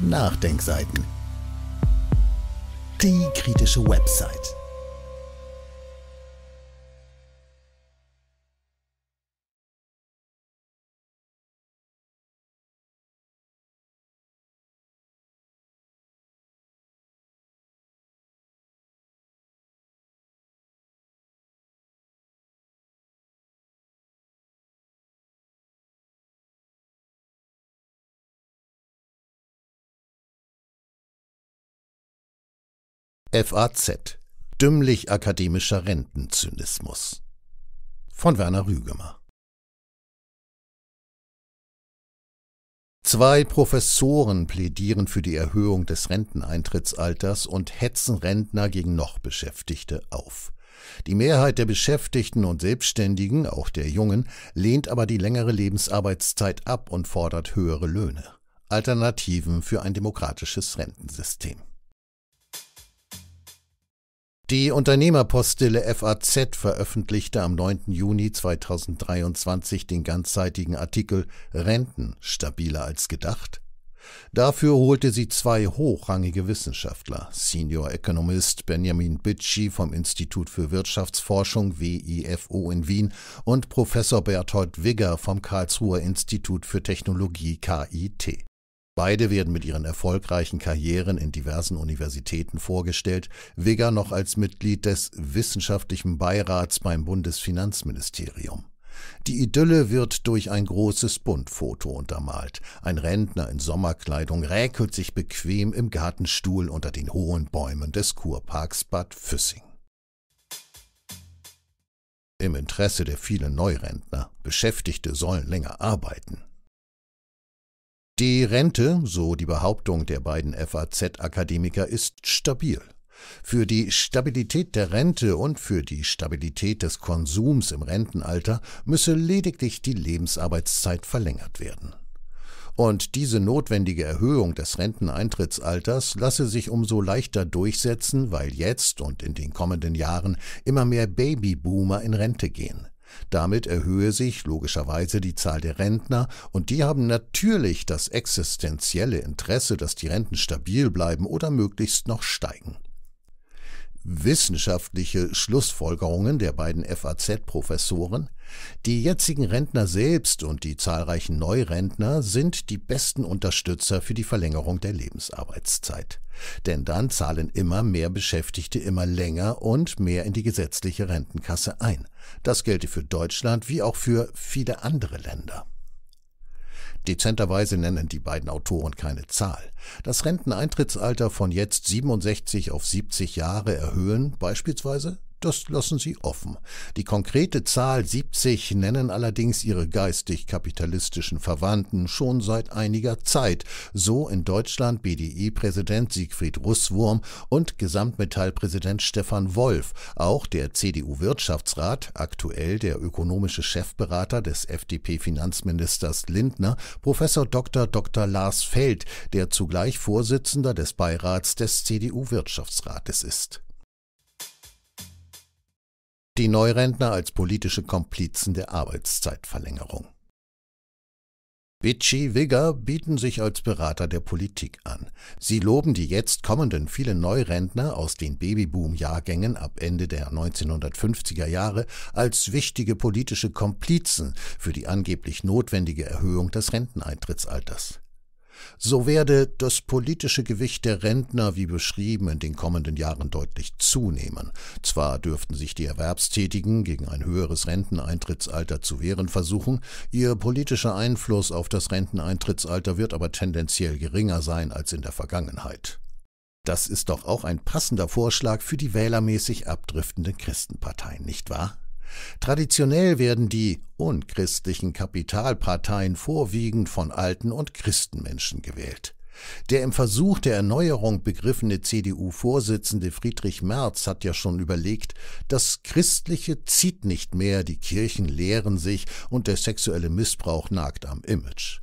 Nachdenkseiten. Die kritische Website. FAZ Dümmlich akademischer Rentenzynismus von Werner Rügemer Zwei Professoren plädieren für die Erhöhung des Renteneintrittsalters und hetzen Rentner gegen noch Beschäftigte auf. Die Mehrheit der Beschäftigten und Selbstständigen, auch der Jungen, lehnt aber die längere Lebensarbeitszeit ab und fordert höhere Löhne. Alternativen für ein demokratisches Rentensystem. Die Unternehmerpostille FAZ veröffentlichte am 9. Juni 2023 den ganzseitigen Artikel Renten stabiler als gedacht. Dafür holte sie zwei hochrangige Wissenschaftler, Senior Economist Benjamin Bitschi vom Institut für Wirtschaftsforschung WIFO in Wien und Professor Berthold Wigger vom Karlsruher Institut für Technologie KIT. Beide werden mit ihren erfolgreichen Karrieren in diversen Universitäten vorgestellt, Wigger noch als Mitglied des Wissenschaftlichen Beirats beim Bundesfinanzministerium. Die Idylle wird durch ein großes Buntfoto untermalt. Ein Rentner in Sommerkleidung räkelt sich bequem im Gartenstuhl unter den hohen Bäumen des Kurparks Bad Füssing. Im Interesse der vielen Neurentner, Beschäftigte sollen länger arbeiten. Die Rente, so die Behauptung der beiden FAZ-Akademiker, ist stabil. Für die Stabilität der Rente und für die Stabilität des Konsums im Rentenalter müsse lediglich die Lebensarbeitszeit verlängert werden. Und diese notwendige Erhöhung des Renteneintrittsalters lasse sich umso leichter durchsetzen, weil jetzt und in den kommenden Jahren immer mehr Babyboomer in Rente gehen. Damit erhöhe sich logischerweise die Zahl der Rentner und die haben natürlich das existenzielle Interesse, dass die Renten stabil bleiben oder möglichst noch steigen. Wissenschaftliche Schlussfolgerungen der beiden FAZ-Professoren die jetzigen Rentner selbst und die zahlreichen Neurentner sind die besten Unterstützer für die Verlängerung der Lebensarbeitszeit. Denn dann zahlen immer mehr Beschäftigte immer länger und mehr in die gesetzliche Rentenkasse ein. Das gelte für Deutschland wie auch für viele andere Länder. Dezenterweise nennen die beiden Autoren keine Zahl. Das Renteneintrittsalter von jetzt 67 auf 70 Jahre erhöhen beispielsweise das lassen sie offen. Die konkrete Zahl 70 nennen allerdings ihre geistig-kapitalistischen Verwandten schon seit einiger Zeit, so in Deutschland BDI-Präsident Siegfried Russwurm und Gesamtmetallpräsident Stefan Wolf, auch der CDU-Wirtschaftsrat, aktuell der ökonomische Chefberater des FDP-Finanzministers Lindner, Professor Dr. Dr. Lars Feld, der zugleich Vorsitzender des Beirats des CDU-Wirtschaftsrates ist die Neurentner als politische Komplizen der Arbeitszeitverlängerung. Vichy Wigger bieten sich als Berater der Politik an. Sie loben die jetzt kommenden vielen Neurentner aus den Babyboom-Jahrgängen ab Ende der 1950er Jahre als wichtige politische Komplizen für die angeblich notwendige Erhöhung des Renteneintrittsalters so werde das politische Gewicht der Rentner, wie beschrieben, in den kommenden Jahren deutlich zunehmen. Zwar dürften sich die Erwerbstätigen gegen ein höheres Renteneintrittsalter zu wehren versuchen, ihr politischer Einfluss auf das Renteneintrittsalter wird aber tendenziell geringer sein als in der Vergangenheit. Das ist doch auch ein passender Vorschlag für die wählermäßig abdriftenden Christenparteien, nicht wahr? Traditionell werden die unchristlichen Kapitalparteien vorwiegend von alten und Christenmenschen gewählt. Der im Versuch der Erneuerung begriffene CDU-Vorsitzende Friedrich Merz hat ja schon überlegt, das Christliche zieht nicht mehr, die Kirchen leeren sich und der sexuelle Missbrauch nagt am Image.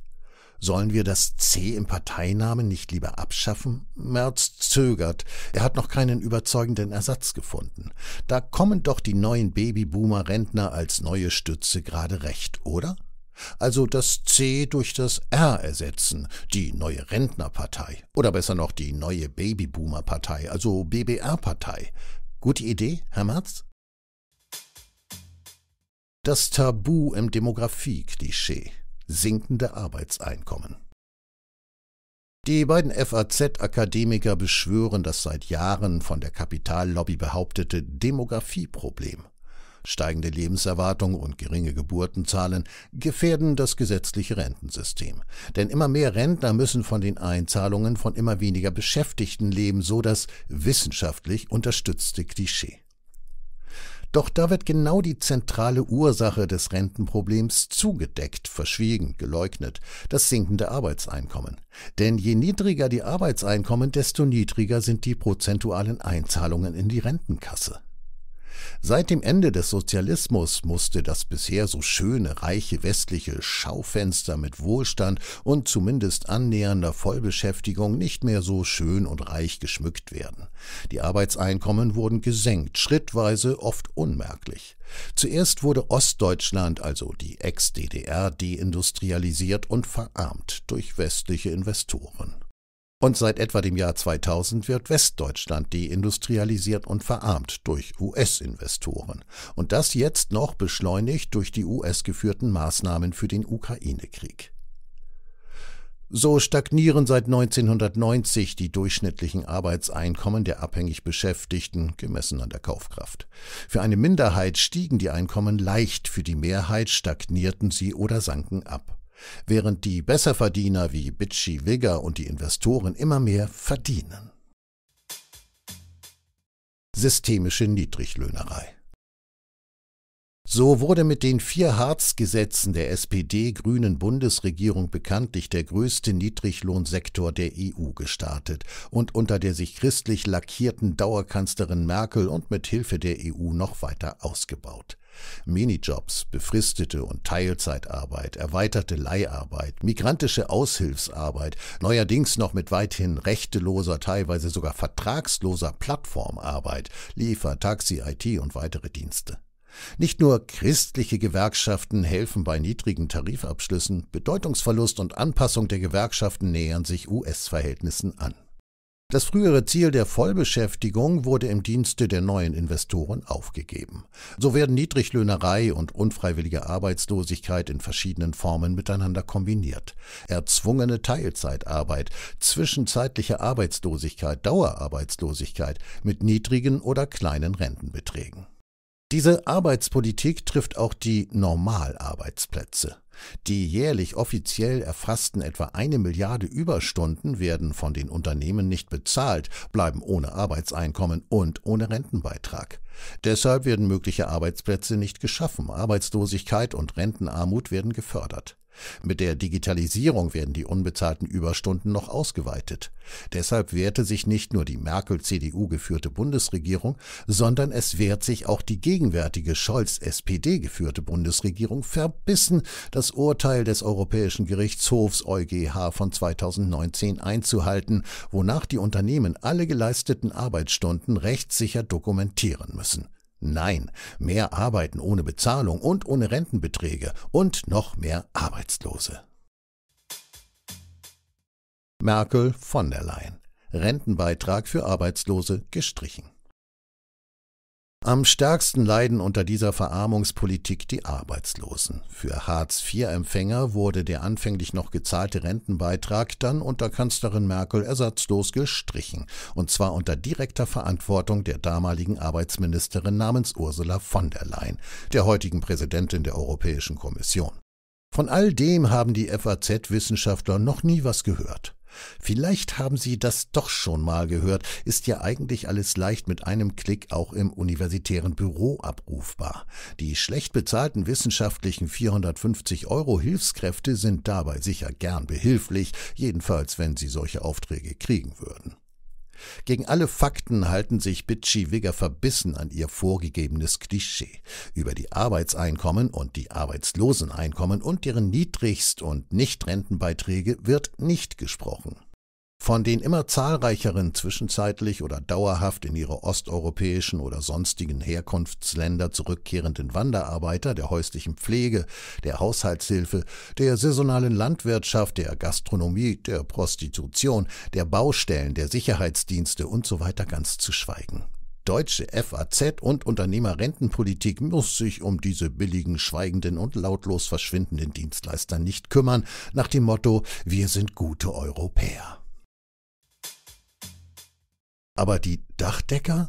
Sollen wir das C im Parteinamen nicht lieber abschaffen? Merz zögert. Er hat noch keinen überzeugenden Ersatz gefunden. Da kommen doch die neuen Babyboomer-Rentner als neue Stütze gerade recht, oder? Also das C durch das R ersetzen, die neue Rentnerpartei. Oder besser noch die neue Babyboomer-Partei, also BBR-Partei. Gute Idee, Herr Merz? Das Tabu im Demografie-Klischee sinkende Arbeitseinkommen. Die beiden FAZ-Akademiker beschwören das seit Jahren von der Kapitallobby behauptete Demografieproblem. Steigende Lebenserwartung und geringe Geburtenzahlen gefährden das gesetzliche Rentensystem. Denn immer mehr Rentner müssen von den Einzahlungen von immer weniger Beschäftigten leben, so das wissenschaftlich unterstützte Klischee. Doch da wird genau die zentrale Ursache des Rentenproblems zugedeckt, verschwiegen, geleugnet, das sinkende Arbeitseinkommen. Denn je niedriger die Arbeitseinkommen, desto niedriger sind die prozentualen Einzahlungen in die Rentenkasse. Seit dem Ende des Sozialismus musste das bisher so schöne, reiche westliche Schaufenster mit Wohlstand und zumindest annähernder Vollbeschäftigung nicht mehr so schön und reich geschmückt werden. Die Arbeitseinkommen wurden gesenkt, schrittweise, oft unmerklich. Zuerst wurde Ostdeutschland, also die Ex-DDR, deindustrialisiert und verarmt durch westliche Investoren. Und seit etwa dem Jahr 2000 wird Westdeutschland deindustrialisiert und verarmt durch US-Investoren. Und das jetzt noch beschleunigt durch die US-geführten Maßnahmen für den Ukraine-Krieg. So stagnieren seit 1990 die durchschnittlichen Arbeitseinkommen der abhängig Beschäftigten, gemessen an der Kaufkraft. Für eine Minderheit stiegen die Einkommen leicht, für die Mehrheit stagnierten sie oder sanken ab während die Besserverdiener wie Bitchy Wigger und die Investoren immer mehr verdienen. Systemische Niedriglöhnerei so wurde mit den vier Harz-Gesetzen der SPD-Grünen Bundesregierung bekanntlich der größte Niedriglohnsektor der EU gestartet und unter der sich christlich lackierten Dauerkanzlerin Merkel und mit Hilfe der EU noch weiter ausgebaut. Minijobs, befristete und Teilzeitarbeit, erweiterte Leiharbeit, migrantische Aushilfsarbeit, neuerdings noch mit weithin rechteloser, teilweise sogar vertragsloser Plattformarbeit, Liefer, Taxi, IT und weitere Dienste. Nicht nur christliche Gewerkschaften helfen bei niedrigen Tarifabschlüssen, Bedeutungsverlust und Anpassung der Gewerkschaften nähern sich US-Verhältnissen an. Das frühere Ziel der Vollbeschäftigung wurde im Dienste der neuen Investoren aufgegeben. So werden Niedriglöhnerei und unfreiwillige Arbeitslosigkeit in verschiedenen Formen miteinander kombiniert. Erzwungene Teilzeitarbeit, zwischenzeitliche Arbeitslosigkeit, Dauerarbeitslosigkeit mit niedrigen oder kleinen Rentenbeträgen. Diese Arbeitspolitik trifft auch die Normalarbeitsplätze. Die jährlich offiziell erfassten etwa eine Milliarde Überstunden werden von den Unternehmen nicht bezahlt, bleiben ohne Arbeitseinkommen und ohne Rentenbeitrag. Deshalb werden mögliche Arbeitsplätze nicht geschaffen, Arbeitslosigkeit und Rentenarmut werden gefördert. Mit der Digitalisierung werden die unbezahlten Überstunden noch ausgeweitet. Deshalb wehrte sich nicht nur die Merkel-CDU geführte Bundesregierung, sondern es wehrt sich auch die gegenwärtige Scholz-SPD geführte Bundesregierung verbissen, das Urteil des Europäischen Gerichtshofs EuGH von 2019 einzuhalten, wonach die Unternehmen alle geleisteten Arbeitsstunden rechtssicher dokumentieren müssen müssen. Nein, mehr arbeiten ohne Bezahlung und ohne Rentenbeträge und noch mehr Arbeitslose. Merkel von der Leyen. Rentenbeitrag für Arbeitslose gestrichen. Am stärksten leiden unter dieser Verarmungspolitik die Arbeitslosen. Für Hartz-IV-Empfänger wurde der anfänglich noch gezahlte Rentenbeitrag dann unter Kanzlerin Merkel ersatzlos gestrichen, und zwar unter direkter Verantwortung der damaligen Arbeitsministerin namens Ursula von der Leyen, der heutigen Präsidentin der Europäischen Kommission. Von all dem haben die FAZ-Wissenschaftler noch nie was gehört. Vielleicht haben Sie das doch schon mal gehört, ist ja eigentlich alles leicht mit einem Klick auch im universitären Büro abrufbar. Die schlecht bezahlten wissenschaftlichen 450 Euro Hilfskräfte sind dabei sicher gern behilflich, jedenfalls wenn sie solche Aufträge kriegen würden. Gegen alle Fakten halten sich Bitchy-Wigger verbissen an ihr vorgegebenes Klischee. Über die Arbeitseinkommen und die Arbeitsloseneinkommen und deren Niedrigst- und Nichtrentenbeiträge wird nicht gesprochen von den immer zahlreicheren zwischenzeitlich oder dauerhaft in ihre osteuropäischen oder sonstigen Herkunftsländer zurückkehrenden Wanderarbeiter, der häuslichen Pflege, der Haushaltshilfe, der saisonalen Landwirtschaft, der Gastronomie, der Prostitution, der Baustellen, der Sicherheitsdienste und so weiter ganz zu schweigen. Deutsche FAZ und Unternehmerrentenpolitik muss sich um diese billigen, schweigenden und lautlos verschwindenden Dienstleister nicht kümmern, nach dem Motto Wir sind gute Europäer. Aber die Dachdecker?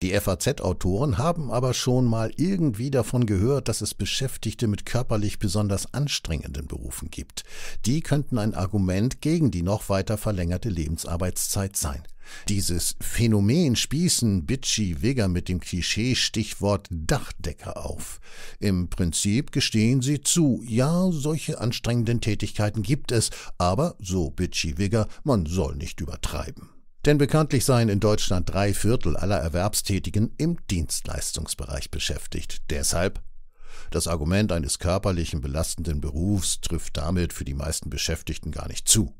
Die FAZ-Autoren haben aber schon mal irgendwie davon gehört, dass es Beschäftigte mit körperlich besonders anstrengenden Berufen gibt. Die könnten ein Argument gegen die noch weiter verlängerte Lebensarbeitszeit sein. Dieses Phänomen spießen Bitchy Wigger mit dem Klischee-Stichwort Dachdecker auf. Im Prinzip gestehen sie zu, ja, solche anstrengenden Tätigkeiten gibt es, aber, so Bitchy Wigger, man soll nicht übertreiben. Denn bekanntlich seien in Deutschland drei Viertel aller Erwerbstätigen im Dienstleistungsbereich beschäftigt. Deshalb das Argument eines körperlichen belastenden Berufs trifft damit für die meisten Beschäftigten gar nicht zu.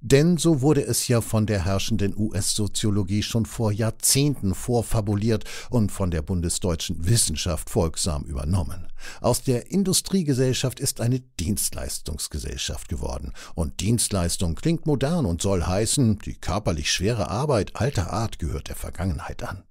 Denn so wurde es ja von der herrschenden US-Soziologie schon vor Jahrzehnten vorfabuliert und von der bundesdeutschen Wissenschaft folgsam übernommen. Aus der Industriegesellschaft ist eine Dienstleistungsgesellschaft geworden. Und Dienstleistung klingt modern und soll heißen, die körperlich schwere Arbeit alter Art gehört der Vergangenheit an.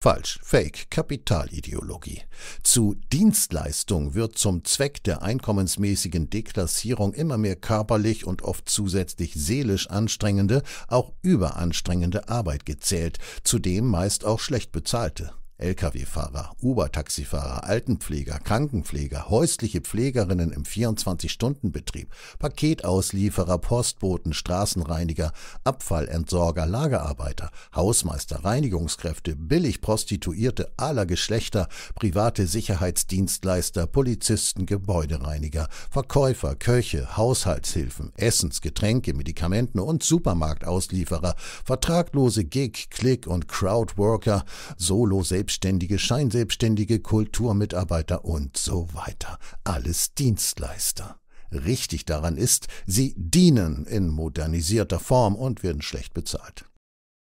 Falsch, Fake, Kapitalideologie. Zu Dienstleistung wird zum Zweck der einkommensmäßigen Deklassierung immer mehr körperlich und oft zusätzlich seelisch anstrengende, auch überanstrengende Arbeit gezählt, zudem meist auch schlecht bezahlte. Lkw-Fahrer, Uber-Taxifahrer, Altenpfleger, Krankenpfleger, häusliche Pflegerinnen im 24-Stunden-Betrieb, Paketauslieferer, Postboten, Straßenreiniger, Abfallentsorger, Lagerarbeiter, Hausmeister, Reinigungskräfte, Billigprostituierte aller Geschlechter, private Sicherheitsdienstleister, Polizisten, Gebäudereiniger, Verkäufer, Köche, Haushaltshilfen, Essens-, Getränke-, Medikamente und Supermarktauslieferer, vertraglose Gig-, Klick- und Crowdworker, solo selbstständige Selbstständige, Scheinselbstständige, Kulturmitarbeiter und so weiter. Alles Dienstleister. Richtig daran ist, sie dienen in modernisierter Form und werden schlecht bezahlt.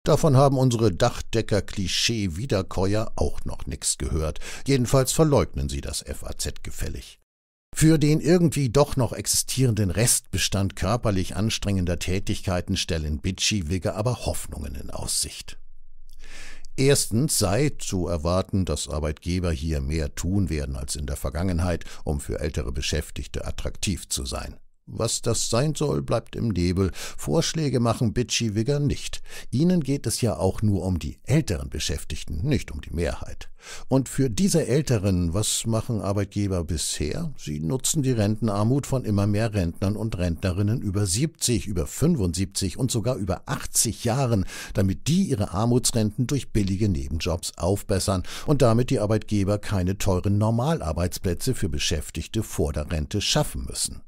Davon haben unsere Dachdecker-Klischee-Wiederkäuer auch noch nichts gehört. Jedenfalls verleugnen sie das FAZ gefällig. Für den irgendwie doch noch existierenden Restbestand körperlich anstrengender Tätigkeiten stellen Bitchy-Wigger aber Hoffnungen in Aussicht. Erstens sei zu erwarten, dass Arbeitgeber hier mehr tun werden als in der Vergangenheit, um für ältere Beschäftigte attraktiv zu sein. Was das sein soll, bleibt im Nebel. Vorschläge machen Bitchy-Wigger nicht. Ihnen geht es ja auch nur um die älteren Beschäftigten, nicht um die Mehrheit. Und für diese Älteren, was machen Arbeitgeber bisher? Sie nutzen die Rentenarmut von immer mehr Rentnern und Rentnerinnen über 70, über 75 und sogar über 80 Jahren, damit die ihre Armutsrenten durch billige Nebenjobs aufbessern und damit die Arbeitgeber keine teuren Normalarbeitsplätze für Beschäftigte vor der Rente schaffen müssen.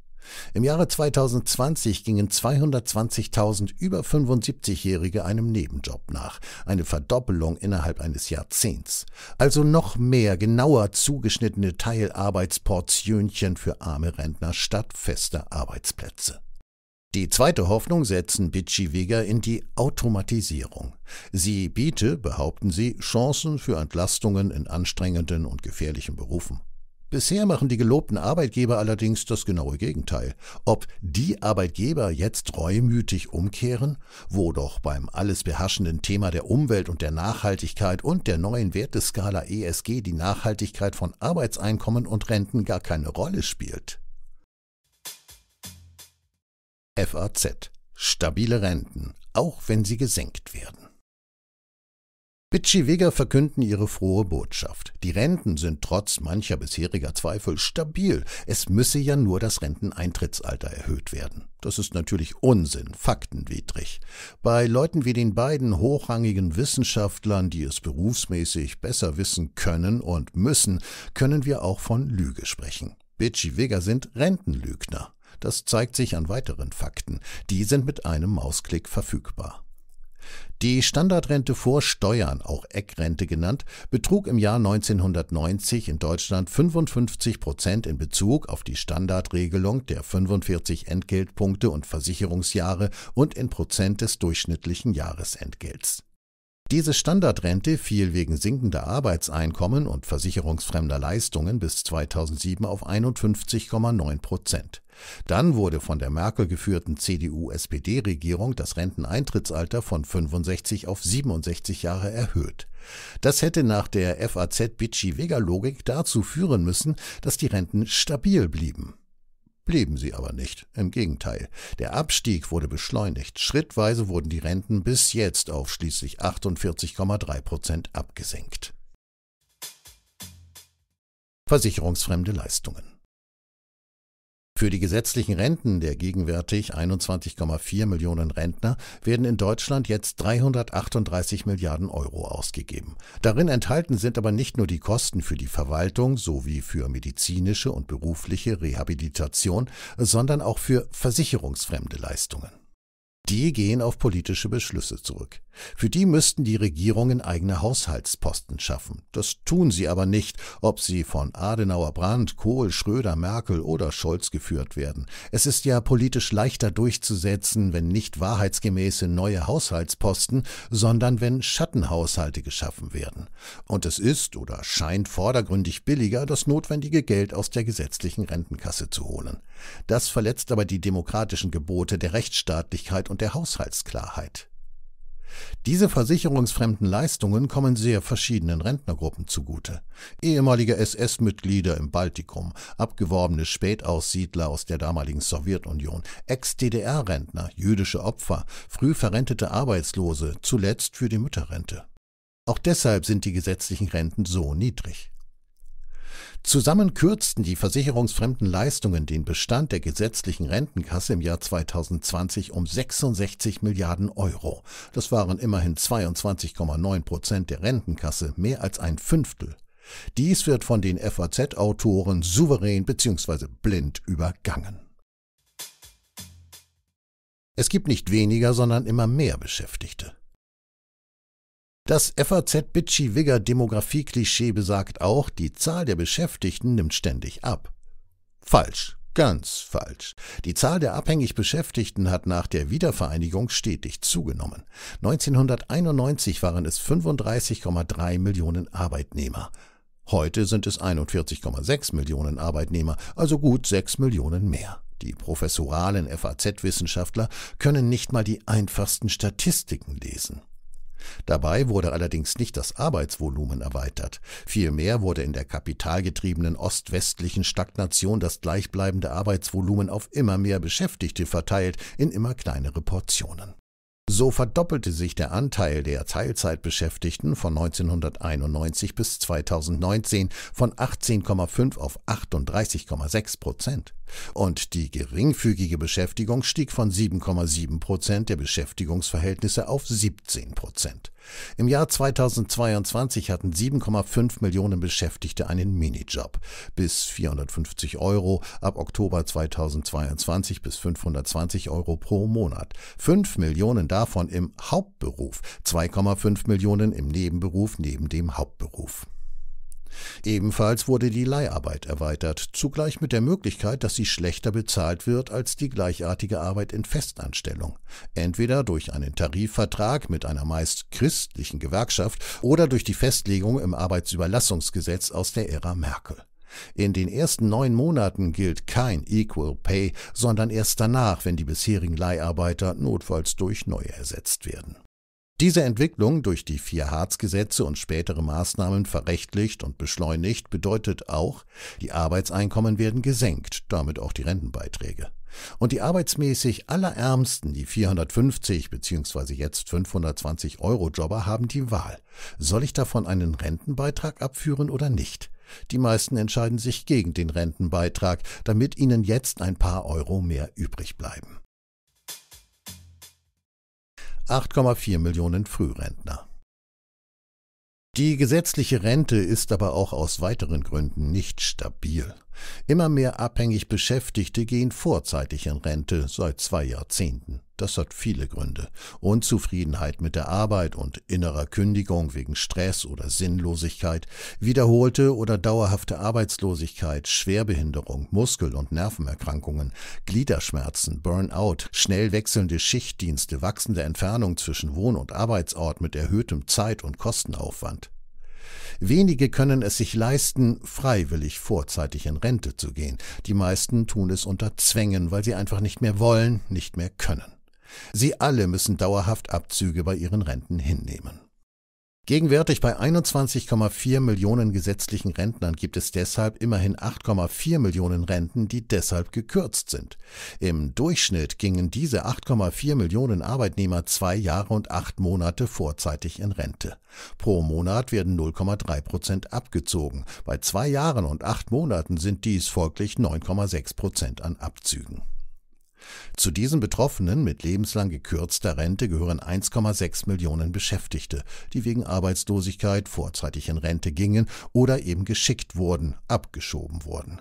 Im Jahre 2020 gingen 220.000 über 75-Jährige einem Nebenjob nach, eine Verdoppelung innerhalb eines Jahrzehnts. Also noch mehr genauer zugeschnittene Teilarbeitsportionchen für arme Rentner statt fester Arbeitsplätze. Die zweite Hoffnung setzen Bitschieweger in die Automatisierung. Sie biete, behaupten sie, Chancen für Entlastungen in anstrengenden und gefährlichen Berufen. Bisher machen die gelobten Arbeitgeber allerdings das genaue Gegenteil. Ob die Arbeitgeber jetzt reumütig umkehren, wo doch beim alles beherrschenden Thema der Umwelt und der Nachhaltigkeit und der neuen Werteskala ESG die Nachhaltigkeit von Arbeitseinkommen und Renten gar keine Rolle spielt. FAZ Stabile Renten, auch wenn sie gesenkt werden. Bitschy-Wigger verkünden ihre frohe Botschaft. Die Renten sind trotz mancher bisheriger Zweifel stabil. Es müsse ja nur das Renteneintrittsalter erhöht werden. Das ist natürlich Unsinn, faktenwidrig. Bei Leuten wie den beiden hochrangigen Wissenschaftlern, die es berufsmäßig besser wissen können und müssen, können wir auch von Lüge sprechen. Bitschy-Wigger sind Rentenlügner. Das zeigt sich an weiteren Fakten. Die sind mit einem Mausklick verfügbar. Die Standardrente vor Steuern, auch Eckrente genannt, betrug im Jahr 1990 in Deutschland 55 Prozent in Bezug auf die Standardregelung der 45 Entgeltpunkte und Versicherungsjahre und in Prozent des durchschnittlichen Jahresentgelts. Diese Standardrente fiel wegen sinkender Arbeitseinkommen und versicherungsfremder Leistungen bis 2007 auf 51,9 Prozent. Dann wurde von der Merkel geführten CDU-SPD-Regierung das Renteneintrittsalter von 65 auf 67 Jahre erhöht. Das hätte nach der FAZ-Bitschi-Vega-Logik dazu führen müssen, dass die Renten stabil blieben. Blieben sie aber nicht. Im Gegenteil. Der Abstieg wurde beschleunigt. Schrittweise wurden die Renten bis jetzt auf schließlich 48,3 Prozent abgesenkt. Versicherungsfremde Leistungen. Für die gesetzlichen Renten der gegenwärtig 21,4 Millionen Rentner werden in Deutschland jetzt 338 Milliarden Euro ausgegeben. Darin enthalten sind aber nicht nur die Kosten für die Verwaltung sowie für medizinische und berufliche Rehabilitation, sondern auch für versicherungsfremde Leistungen. Die gehen auf politische Beschlüsse zurück. Für die müssten die Regierungen eigene Haushaltsposten schaffen. Das tun sie aber nicht, ob sie von Adenauer, Brandt, Kohl, Schröder, Merkel oder Scholz geführt werden. Es ist ja politisch leichter durchzusetzen, wenn nicht wahrheitsgemäße neue Haushaltsposten, sondern wenn Schattenhaushalte geschaffen werden. Und es ist oder scheint vordergründig billiger, das notwendige Geld aus der gesetzlichen Rentenkasse zu holen. Das verletzt aber die demokratischen Gebote der Rechtsstaatlichkeit und der Haushaltsklarheit. Diese versicherungsfremden Leistungen kommen sehr verschiedenen Rentnergruppen zugute. Ehemalige SS-Mitglieder im Baltikum, abgeworbene Spätaussiedler aus der damaligen Sowjetunion, Ex-DDR-Rentner, jüdische Opfer, früh verrentete Arbeitslose, zuletzt für die Mütterrente. Auch deshalb sind die gesetzlichen Renten so niedrig. Zusammen kürzten die versicherungsfremden Leistungen den Bestand der gesetzlichen Rentenkasse im Jahr 2020 um 66 Milliarden Euro. Das waren immerhin 22,9 Prozent der Rentenkasse, mehr als ein Fünftel. Dies wird von den FAZ-Autoren souverän bzw. blind übergangen. Es gibt nicht weniger, sondern immer mehr Beschäftigte. Das FAZ-Bitchy-Wigger-Demografie-Klischee besagt auch, die Zahl der Beschäftigten nimmt ständig ab. Falsch. Ganz falsch. Die Zahl der abhängig Beschäftigten hat nach der Wiedervereinigung stetig zugenommen. 1991 waren es 35,3 Millionen Arbeitnehmer. Heute sind es 41,6 Millionen Arbeitnehmer, also gut 6 Millionen mehr. Die professoralen FAZ-Wissenschaftler können nicht mal die einfachsten Statistiken lesen. Dabei wurde allerdings nicht das Arbeitsvolumen erweitert, vielmehr wurde in der kapitalgetriebenen ostwestlichen Stagnation das gleichbleibende Arbeitsvolumen auf immer mehr Beschäftigte verteilt in immer kleinere Portionen. So verdoppelte sich der Anteil der Teilzeitbeschäftigten von 1991 bis 2019 von 18,5 auf 38,6 Prozent und die geringfügige Beschäftigung stieg von 7,7 Prozent der Beschäftigungsverhältnisse auf 17 Prozent. Im Jahr 2022 hatten 7,5 Millionen Beschäftigte einen Minijob. Bis 450 Euro, ab Oktober 2022 bis 520 Euro pro Monat. 5 Millionen davon im Hauptberuf, 2,5 Millionen im Nebenberuf neben dem Hauptberuf. Ebenfalls wurde die Leiharbeit erweitert, zugleich mit der Möglichkeit, dass sie schlechter bezahlt wird als die gleichartige Arbeit in Festanstellung, entweder durch einen Tarifvertrag mit einer meist christlichen Gewerkschaft oder durch die Festlegung im Arbeitsüberlassungsgesetz aus der Ära Merkel. In den ersten neun Monaten gilt kein Equal Pay, sondern erst danach, wenn die bisherigen Leiharbeiter notfalls durch neue ersetzt werden diese Entwicklung durch die vier Harz-Gesetze und spätere Maßnahmen verrechtlicht und beschleunigt bedeutet auch, die Arbeitseinkommen werden gesenkt, damit auch die Rentenbeiträge. Und die arbeitsmäßig allerärmsten, die 450 bzw. jetzt 520 Euro Jobber, haben die Wahl. Soll ich davon einen Rentenbeitrag abführen oder nicht? Die meisten entscheiden sich gegen den Rentenbeitrag, damit ihnen jetzt ein paar Euro mehr übrig bleiben. 8,4 Millionen Frührentner. Die gesetzliche Rente ist aber auch aus weiteren Gründen nicht stabil. Immer mehr abhängig Beschäftigte gehen vorzeitig in Rente seit zwei Jahrzehnten. Das hat viele Gründe. Unzufriedenheit mit der Arbeit und innerer Kündigung wegen Stress oder Sinnlosigkeit, wiederholte oder dauerhafte Arbeitslosigkeit, Schwerbehinderung, Muskel- und Nervenerkrankungen, Gliederschmerzen, Burnout, schnell wechselnde Schichtdienste, wachsende Entfernung zwischen Wohn- und Arbeitsort mit erhöhtem Zeit- und Kostenaufwand. Wenige können es sich leisten, freiwillig vorzeitig in Rente zu gehen. Die meisten tun es unter Zwängen, weil sie einfach nicht mehr wollen, nicht mehr können. Sie alle müssen dauerhaft Abzüge bei ihren Renten hinnehmen. Gegenwärtig bei 21,4 Millionen gesetzlichen Rentnern gibt es deshalb immerhin 8,4 Millionen Renten, die deshalb gekürzt sind. Im Durchschnitt gingen diese 8,4 Millionen Arbeitnehmer zwei Jahre und acht Monate vorzeitig in Rente. Pro Monat werden 0,3 Prozent abgezogen. Bei zwei Jahren und acht Monaten sind dies folglich 9,6 Prozent an Abzügen. Zu diesen Betroffenen mit lebenslang gekürzter Rente gehören 1,6 Millionen Beschäftigte, die wegen Arbeitslosigkeit vorzeitig in Rente gingen oder eben geschickt wurden, abgeschoben wurden.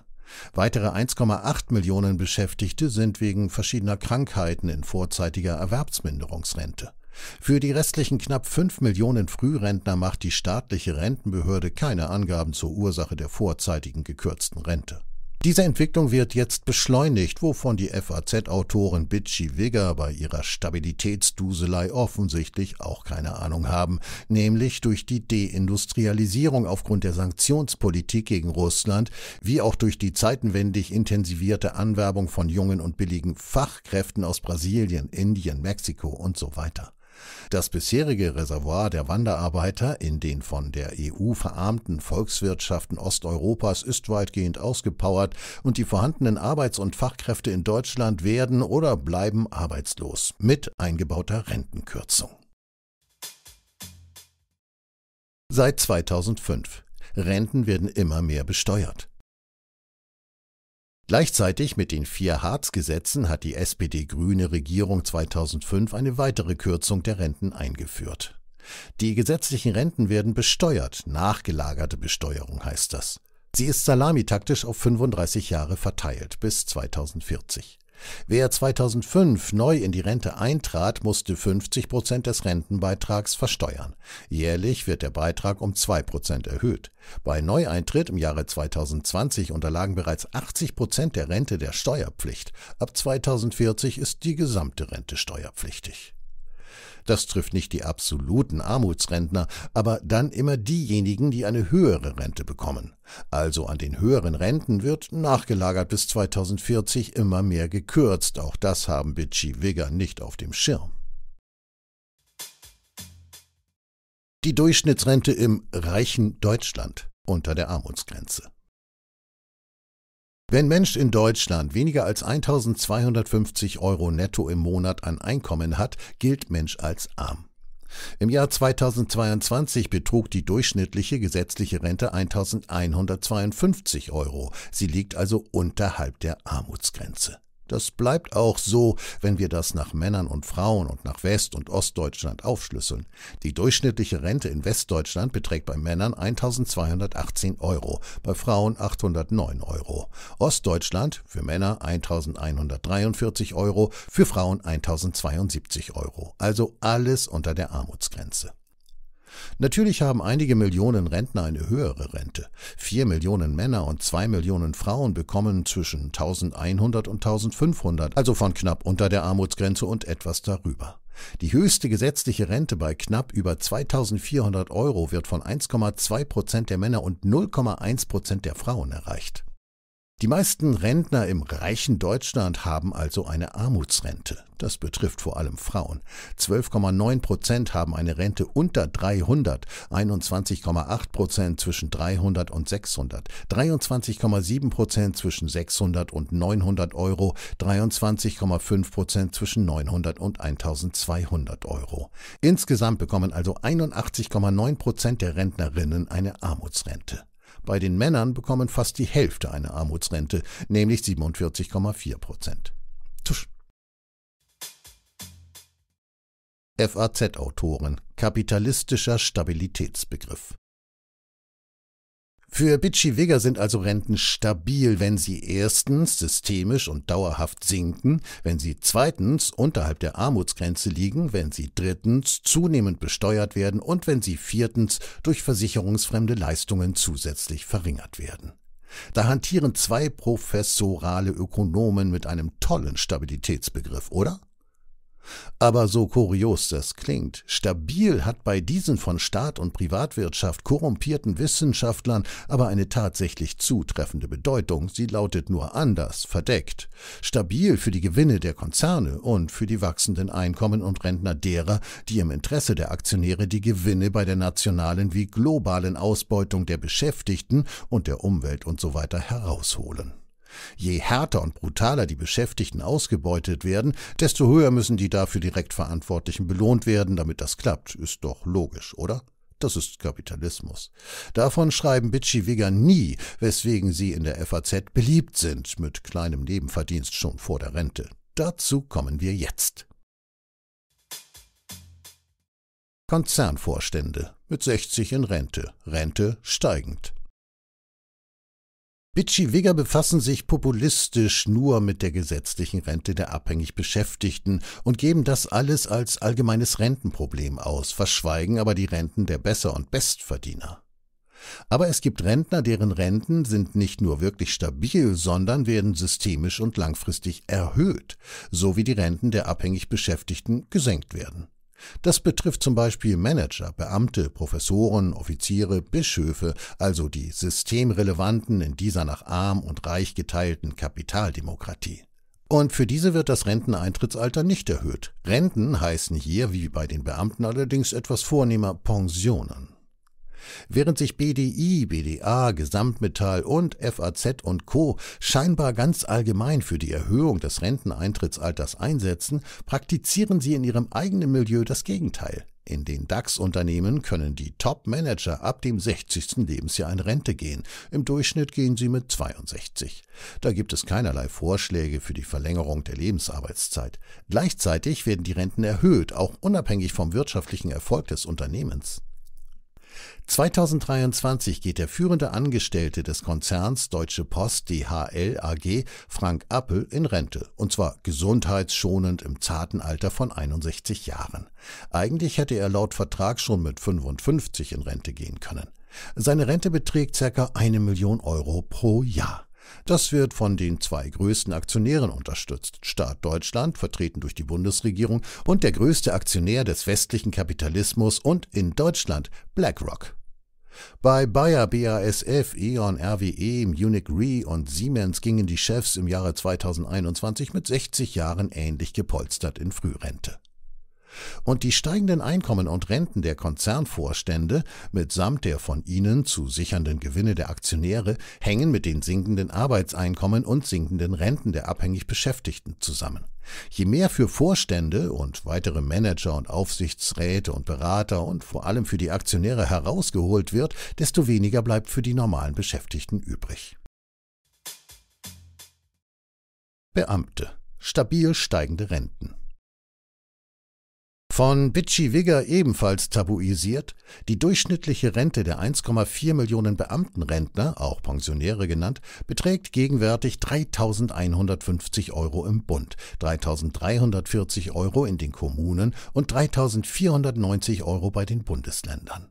Weitere 1,8 Millionen Beschäftigte sind wegen verschiedener Krankheiten in vorzeitiger Erwerbsminderungsrente. Für die restlichen knapp 5 Millionen Frührentner macht die staatliche Rentenbehörde keine Angaben zur Ursache der vorzeitigen gekürzten Rente. Diese Entwicklung wird jetzt beschleunigt, wovon die FAZ-Autorin Bitchy Wigger bei ihrer Stabilitätsduselei offensichtlich auch keine Ahnung haben, nämlich durch die Deindustrialisierung aufgrund der Sanktionspolitik gegen Russland, wie auch durch die zeitenwendig intensivierte Anwerbung von jungen und billigen Fachkräften aus Brasilien, Indien, Mexiko und so weiter. Das bisherige Reservoir der Wanderarbeiter in den von der EU verarmten Volkswirtschaften Osteuropas ist weitgehend ausgepowert und die vorhandenen Arbeits- und Fachkräfte in Deutschland werden oder bleiben arbeitslos mit eingebauter Rentenkürzung. Seit 2005. Renten werden immer mehr besteuert. Gleichzeitig mit den vier hartz gesetzen hat die SPD-Grüne Regierung 2005 eine weitere Kürzung der Renten eingeführt. Die gesetzlichen Renten werden besteuert, nachgelagerte Besteuerung heißt das. Sie ist salamitaktisch auf 35 Jahre verteilt bis 2040. Wer 2005 neu in die Rente eintrat, musste 50 Prozent des Rentenbeitrags versteuern. Jährlich wird der Beitrag um 2 Prozent erhöht. Bei Neueintritt im Jahre 2020 unterlagen bereits 80 Prozent der Rente der Steuerpflicht. Ab 2040 ist die gesamte Rente steuerpflichtig. Das trifft nicht die absoluten Armutsrentner, aber dann immer diejenigen, die eine höhere Rente bekommen. Also an den höheren Renten wird nachgelagert bis 2040 immer mehr gekürzt. Auch das haben Bitschi Wigger nicht auf dem Schirm. Die Durchschnittsrente im reichen Deutschland unter der Armutsgrenze. Wenn Mensch in Deutschland weniger als 1250 Euro netto im Monat an Einkommen hat, gilt Mensch als arm. Im Jahr 2022 betrug die durchschnittliche gesetzliche Rente 1152 Euro. Sie liegt also unterhalb der Armutsgrenze. Das bleibt auch so, wenn wir das nach Männern und Frauen und nach West- und Ostdeutschland aufschlüsseln. Die durchschnittliche Rente in Westdeutschland beträgt bei Männern 1218 Euro, bei Frauen 809 Euro. Ostdeutschland für Männer 1143 Euro, für Frauen 1072 Euro. Also alles unter der Armutsgrenze. Natürlich haben einige Millionen Rentner eine höhere Rente. Vier Millionen Männer und zwei Millionen Frauen bekommen zwischen 1100 und 1500, also von knapp unter der Armutsgrenze und etwas darüber. Die höchste gesetzliche Rente bei knapp über 2400 Euro wird von 1,2 Prozent der Männer und 0,1 Prozent der Frauen erreicht. Die meisten Rentner im reichen Deutschland haben also eine Armutsrente. Das betrifft vor allem Frauen. 12,9 Prozent haben eine Rente unter 300, 21,8 Prozent zwischen 300 und 600, 23,7 Prozent zwischen 600 und 900 Euro, 23,5 Prozent zwischen 900 und 1200 Euro. Insgesamt bekommen also 81,9 Prozent der Rentnerinnen eine Armutsrente. Bei den Männern bekommen fast die Hälfte eine Armutsrente, nämlich 47,4 Prozent. Tusch. faz autoren Kapitalistischer Stabilitätsbegriff für Bitchy Wigger sind also Renten stabil, wenn sie erstens systemisch und dauerhaft sinken, wenn sie zweitens unterhalb der Armutsgrenze liegen, wenn sie drittens zunehmend besteuert werden und wenn sie viertens durch versicherungsfremde Leistungen zusätzlich verringert werden. Da hantieren zwei professorale Ökonomen mit einem tollen Stabilitätsbegriff, oder? Aber so kurios das klingt, stabil hat bei diesen von Staat und Privatwirtschaft korrumpierten Wissenschaftlern aber eine tatsächlich zutreffende Bedeutung. Sie lautet nur anders, verdeckt. Stabil für die Gewinne der Konzerne und für die wachsenden Einkommen und Rentner derer, die im Interesse der Aktionäre die Gewinne bei der nationalen wie globalen Ausbeutung der Beschäftigten und der Umwelt usw. So herausholen. Je härter und brutaler die Beschäftigten ausgebeutet werden, desto höher müssen die dafür direkt Verantwortlichen belohnt werden, damit das klappt. Ist doch logisch, oder? Das ist Kapitalismus. Davon schreiben Bitschi wigger nie, weswegen sie in der FAZ beliebt sind, mit kleinem Nebenverdienst schon vor der Rente. Dazu kommen wir jetzt. Konzernvorstände mit 60 in Rente, Rente steigend. Bitschi wigger befassen sich populistisch nur mit der gesetzlichen Rente der abhängig Beschäftigten und geben das alles als allgemeines Rentenproblem aus, verschweigen aber die Renten der Besser- und Bestverdiener. Aber es gibt Rentner, deren Renten sind nicht nur wirklich stabil, sondern werden systemisch und langfristig erhöht, so wie die Renten der abhängig Beschäftigten gesenkt werden. Das betrifft zum Beispiel Manager, Beamte, Professoren, Offiziere, Bischöfe, also die Systemrelevanten in dieser nach arm und reich geteilten Kapitaldemokratie. Und für diese wird das Renteneintrittsalter nicht erhöht. Renten heißen hier, wie bei den Beamten allerdings, etwas vornehmer Pensionen. Während sich BDI, BDA, Gesamtmetall und FAZ und Co. scheinbar ganz allgemein für die Erhöhung des Renteneintrittsalters einsetzen, praktizieren sie in ihrem eigenen Milieu das Gegenteil. In den DAX-Unternehmen können die Top-Manager ab dem 60. Lebensjahr in Rente gehen. Im Durchschnitt gehen sie mit 62. Da gibt es keinerlei Vorschläge für die Verlängerung der Lebensarbeitszeit. Gleichzeitig werden die Renten erhöht, auch unabhängig vom wirtschaftlichen Erfolg des Unternehmens. 2023 geht der führende Angestellte des Konzerns Deutsche Post DHL AG, Frank Appel, in Rente. Und zwar gesundheitsschonend im zarten Alter von 61 Jahren. Eigentlich hätte er laut Vertrag schon mit 55 in Rente gehen können. Seine Rente beträgt circa eine Million Euro pro Jahr. Das wird von den zwei größten Aktionären unterstützt, Staat Deutschland, vertreten durch die Bundesregierung, und der größte Aktionär des westlichen Kapitalismus und in Deutschland, BlackRock. Bei Bayer, BASF, E.ON, RWE, Munich Re und Siemens gingen die Chefs im Jahre 2021 mit 60 Jahren ähnlich gepolstert in Frührente und die steigenden Einkommen und Renten der Konzernvorstände mitsamt der von ihnen zu sichernden Gewinne der Aktionäre hängen mit den sinkenden Arbeitseinkommen und sinkenden Renten der abhängig Beschäftigten zusammen. Je mehr für Vorstände und weitere Manager und Aufsichtsräte und Berater und vor allem für die Aktionäre herausgeholt wird, desto weniger bleibt für die normalen Beschäftigten übrig. Beamte. Stabil steigende Renten. Von Bitchy Wigger ebenfalls tabuisiert, die durchschnittliche Rente der 1,4 Millionen Beamtenrentner, auch Pensionäre genannt, beträgt gegenwärtig 3.150 Euro im Bund, 3.340 Euro in den Kommunen und 3.490 Euro bei den Bundesländern.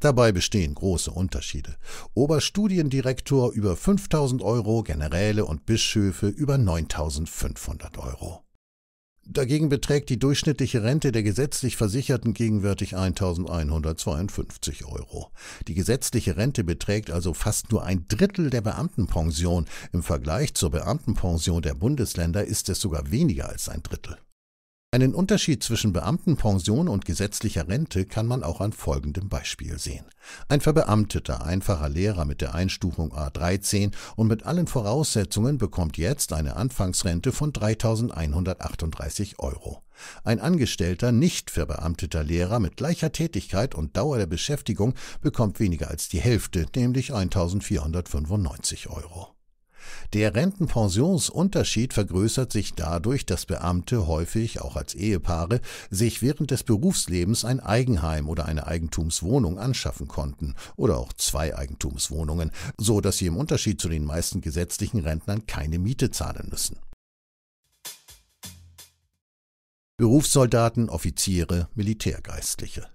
Dabei bestehen große Unterschiede. Oberstudiendirektor über 5000 Euro, Generäle und Bischöfe über 9500 Euro. Dagegen beträgt die durchschnittliche Rente der gesetzlich Versicherten gegenwärtig 1152 Euro. Die gesetzliche Rente beträgt also fast nur ein Drittel der Beamtenpension. Im Vergleich zur Beamtenpension der Bundesländer ist es sogar weniger als ein Drittel. Einen Unterschied zwischen Beamtenpension und gesetzlicher Rente kann man auch an folgendem Beispiel sehen. Ein verbeamteter, einfacher Lehrer mit der Einstufung A13 und mit allen Voraussetzungen bekommt jetzt eine Anfangsrente von 3.138 Euro. Ein angestellter, nicht verbeamteter Lehrer mit gleicher Tätigkeit und Dauer der Beschäftigung bekommt weniger als die Hälfte, nämlich 1.495 Euro. Der Rentenpensionsunterschied vergrößert sich dadurch, dass Beamte häufig, auch als Ehepaare, sich während des Berufslebens ein Eigenheim oder eine Eigentumswohnung anschaffen konnten oder auch zwei Eigentumswohnungen, so dass sie im Unterschied zu den meisten gesetzlichen Rentnern keine Miete zahlen müssen. Berufssoldaten, Offiziere, Militärgeistliche.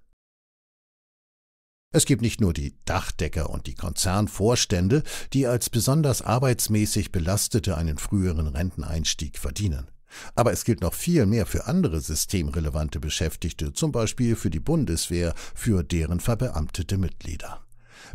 Es gibt nicht nur die Dachdecker und die Konzernvorstände, die als besonders arbeitsmäßig Belastete einen früheren Renteneinstieg verdienen. Aber es gilt noch viel mehr für andere systemrelevante Beschäftigte, zum Beispiel für die Bundeswehr, für deren verbeamtete Mitglieder.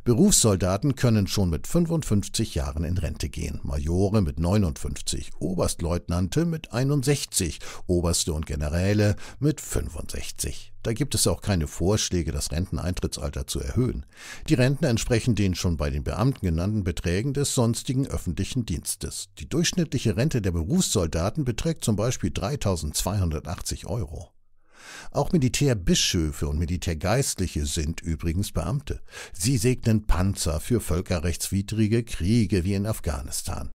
Berufssoldaten können schon mit 55 Jahren in Rente gehen, Majore mit 59, Oberstleutnante mit 61, Oberste und Generäle mit 65. Da gibt es auch keine Vorschläge, das Renteneintrittsalter zu erhöhen. Die Renten entsprechen den schon bei den Beamten genannten Beträgen des sonstigen öffentlichen Dienstes. Die durchschnittliche Rente der Berufssoldaten beträgt zum Beispiel 3.280 Euro. Auch Militärbischöfe und Militärgeistliche sind übrigens Beamte. Sie segnen Panzer für völkerrechtswidrige Kriege wie in Afghanistan.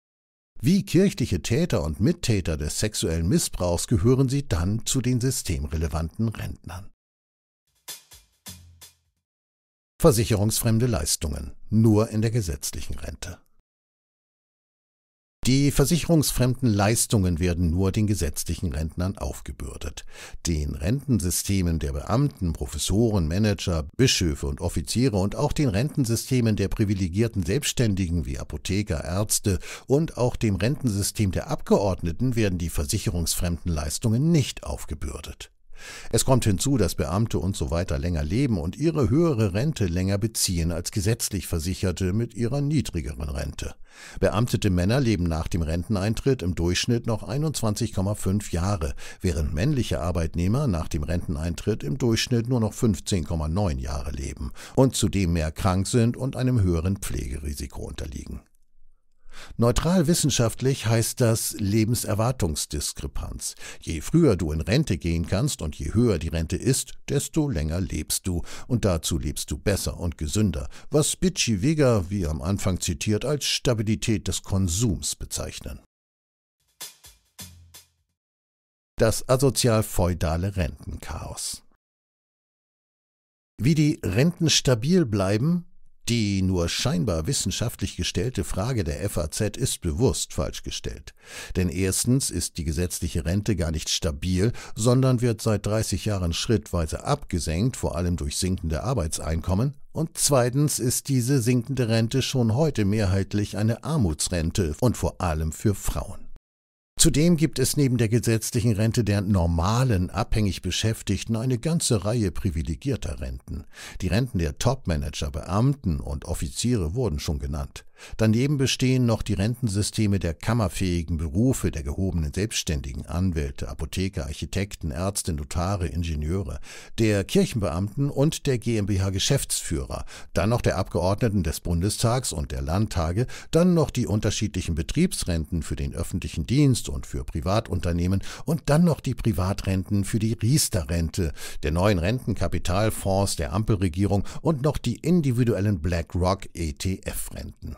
Wie kirchliche Täter und Mittäter des sexuellen Missbrauchs gehören sie dann zu den systemrelevanten Rentnern. Versicherungsfremde Leistungen nur in der gesetzlichen Rente. Die versicherungsfremden Leistungen werden nur den gesetzlichen Rentnern aufgebürdet. Den Rentensystemen der Beamten, Professoren, Manager, Bischöfe und Offiziere und auch den Rentensystemen der privilegierten Selbstständigen wie Apotheker, Ärzte und auch dem Rentensystem der Abgeordneten werden die versicherungsfremden Leistungen nicht aufgebürdet. Es kommt hinzu, dass Beamte und so weiter länger leben und ihre höhere Rente länger beziehen als gesetzlich Versicherte mit ihrer niedrigeren Rente. Beamtete Männer leben nach dem Renteneintritt im Durchschnitt noch 21,5 Jahre, während männliche Arbeitnehmer nach dem Renteneintritt im Durchschnitt nur noch 15,9 Jahre leben und zudem mehr krank sind und einem höheren Pflegerisiko unterliegen. Neutral wissenschaftlich heißt das Lebenserwartungsdiskrepanz. Je früher du in Rente gehen kannst und je höher die Rente ist, desto länger lebst du und dazu lebst du besser und gesünder, was Bitchy Weger, wie am Anfang zitiert, als Stabilität des Konsums bezeichnen. Das asozial-feudale Rentenchaos. Wie die Renten stabil bleiben, die nur scheinbar wissenschaftlich gestellte Frage der FAZ ist bewusst falsch gestellt. Denn erstens ist die gesetzliche Rente gar nicht stabil, sondern wird seit 30 Jahren schrittweise abgesenkt, vor allem durch sinkende Arbeitseinkommen. Und zweitens ist diese sinkende Rente schon heute mehrheitlich eine Armutsrente und vor allem für Frauen. Zudem gibt es neben der gesetzlichen Rente der normalen, abhängig Beschäftigten eine ganze Reihe privilegierter Renten. Die Renten der Topmanager, Beamten und Offiziere wurden schon genannt. Daneben bestehen noch die Rentensysteme der kammerfähigen Berufe der gehobenen Selbstständigen, Anwälte, Apotheker, Architekten, Ärzte, Notare, Ingenieure, der Kirchenbeamten und der GmbH-Geschäftsführer, dann noch der Abgeordneten des Bundestags und der Landtage, dann noch die unterschiedlichen Betriebsrenten für den öffentlichen Dienst und für Privatunternehmen und dann noch die Privatrenten für die Riester-Rente, der neuen Rentenkapitalfonds der Ampelregierung und noch die individuellen BlackRock ETF-Renten.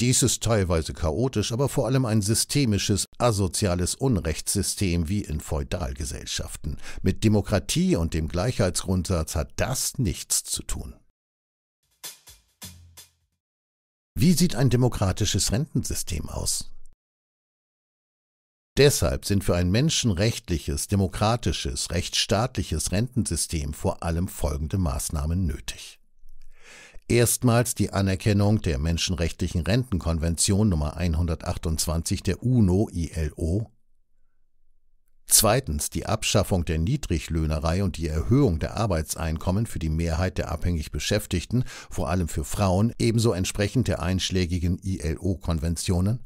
Dies ist teilweise chaotisch, aber vor allem ein systemisches, asoziales Unrechtssystem wie in Feudalgesellschaften. Mit Demokratie und dem Gleichheitsgrundsatz hat das nichts zu tun. Wie sieht ein demokratisches Rentensystem aus? Deshalb sind für ein menschenrechtliches, demokratisches, rechtsstaatliches Rentensystem vor allem folgende Maßnahmen nötig erstmals die Anerkennung der Menschenrechtlichen Rentenkonvention Nummer 128 der UNO-ILO, zweitens die Abschaffung der Niedriglöhnerei und die Erhöhung der Arbeitseinkommen für die Mehrheit der abhängig Beschäftigten, vor allem für Frauen, ebenso entsprechend der einschlägigen ILO-Konventionen,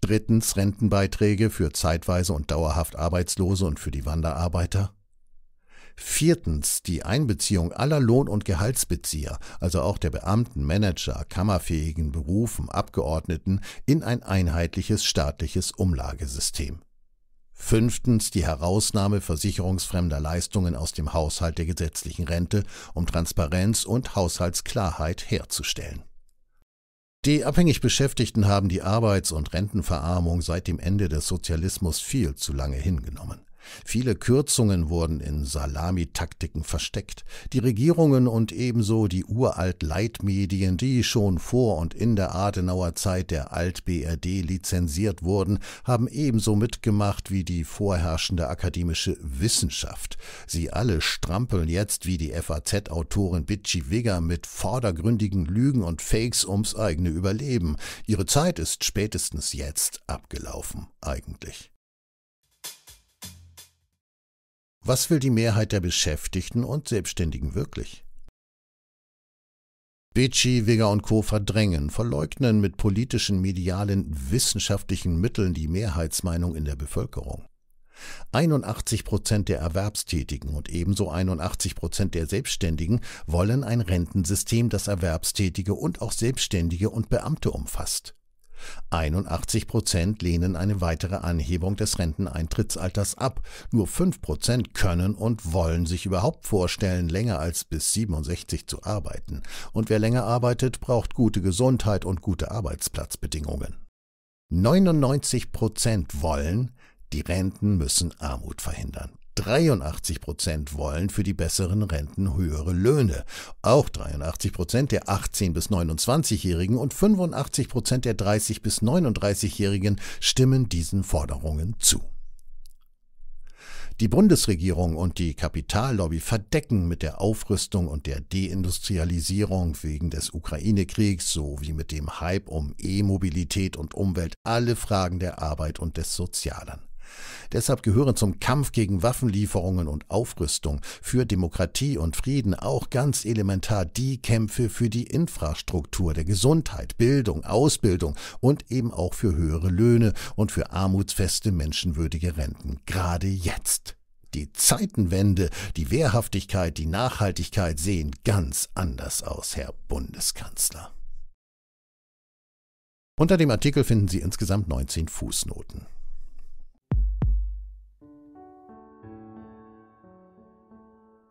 drittens Rentenbeiträge für zeitweise und dauerhaft Arbeitslose und für die Wanderarbeiter, Viertens die Einbeziehung aller Lohn- und Gehaltsbezieher, also auch der Beamten, Manager, kammerfähigen Berufen, Abgeordneten, in ein einheitliches staatliches Umlagesystem. Fünftens die Herausnahme versicherungsfremder Leistungen aus dem Haushalt der gesetzlichen Rente, um Transparenz und Haushaltsklarheit herzustellen. Die abhängig Beschäftigten haben die Arbeits- und Rentenverarmung seit dem Ende des Sozialismus viel zu lange hingenommen. Viele Kürzungen wurden in Salamitaktiken versteckt. Die Regierungen und ebenso die uralt Leitmedien, die schon vor und in der Adenauer Zeit der Alt-BRD lizenziert wurden, haben ebenso mitgemacht wie die vorherrschende akademische Wissenschaft. Sie alle strampeln jetzt wie die FAZ-Autorin Bitchi Wigger mit vordergründigen Lügen und Fakes ums eigene Überleben. Ihre Zeit ist spätestens jetzt abgelaufen, eigentlich. Was will die Mehrheit der Beschäftigten und Selbstständigen wirklich? Becci, Wigger und Co. verdrängen, verleugnen mit politischen, medialen, wissenschaftlichen Mitteln die Mehrheitsmeinung in der Bevölkerung. 81 Prozent der Erwerbstätigen und ebenso 81 Prozent der Selbstständigen wollen ein Rentensystem, das Erwerbstätige und auch Selbstständige und Beamte umfasst. 81 Prozent lehnen eine weitere Anhebung des Renteneintrittsalters ab. Nur 5 Prozent können und wollen sich überhaupt vorstellen, länger als bis 67 zu arbeiten. Und wer länger arbeitet, braucht gute Gesundheit und gute Arbeitsplatzbedingungen. 99 Prozent wollen, die Renten müssen Armut verhindern. 83 Prozent wollen für die besseren Renten höhere Löhne. Auch 83 Prozent der 18- bis 29-Jährigen und 85 Prozent der 30- bis 39-Jährigen stimmen diesen Forderungen zu. Die Bundesregierung und die Kapitallobby verdecken mit der Aufrüstung und der Deindustrialisierung wegen des Ukraine-Kriegs sowie mit dem Hype um E-Mobilität und Umwelt alle Fragen der Arbeit und des Sozialen. Deshalb gehören zum Kampf gegen Waffenlieferungen und Aufrüstung für Demokratie und Frieden auch ganz elementar die Kämpfe für die Infrastruktur der Gesundheit, Bildung, Ausbildung und eben auch für höhere Löhne und für armutsfeste menschenwürdige Renten. Gerade jetzt. Die Zeitenwende, die Wehrhaftigkeit, die Nachhaltigkeit sehen ganz anders aus, Herr Bundeskanzler. Unter dem Artikel finden Sie insgesamt 19 Fußnoten.